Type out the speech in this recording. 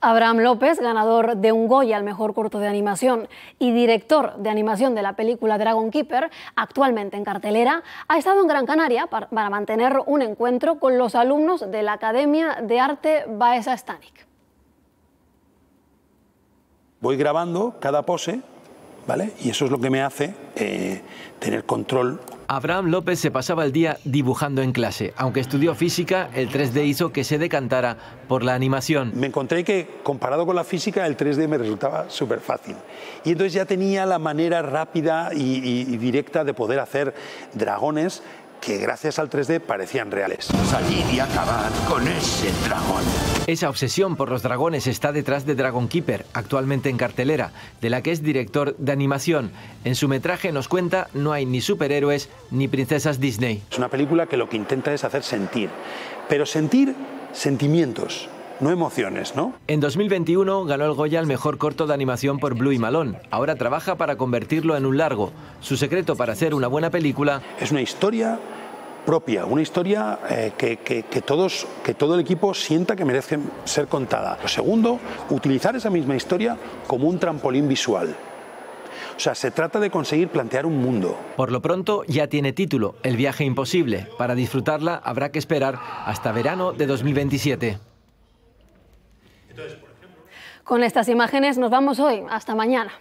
Abraham López, ganador de un Goya al mejor corto de animación y director de animación de la película Dragon Keeper, actualmente en cartelera, ha estado en Gran Canaria para mantener un encuentro con los alumnos de la Academia de Arte Baeza Stanik. Voy grabando cada pose, ¿vale? Y eso es lo que me hace eh, tener control Abraham López se pasaba el día dibujando en clase. Aunque estudió física, el 3D hizo que se decantara por la animación. Me encontré que, comparado con la física, el 3D me resultaba súper fácil. Y entonces ya tenía la manera rápida y, y directa de poder hacer dragones que gracias al 3D parecían reales. Salir y acabar con ese dragón. Esa obsesión por los dragones está detrás de Dragon Keeper, actualmente en cartelera, de la que es director de animación. En su metraje nos cuenta no hay ni superhéroes ni princesas Disney. Es una película que lo que intenta es hacer sentir, pero sentir sentimientos no emociones, ¿no? En 2021 ganó el Goya ...el mejor corto de animación por Blue y Malón... Ahora trabaja para convertirlo en un largo. Su secreto para hacer una buena película... Es una historia propia, una historia eh, que, todos, que todo el equipo sienta que merece ser contada. Lo segundo, utilizar esa misma historia como un trampolín visual. O sea, se trata de conseguir plantear un mundo. Por lo pronto ya tiene título, El viaje imposible. Para disfrutarla habrá que esperar hasta verano de 2027. Con estas imágenes nos vamos hoy. Hasta mañana.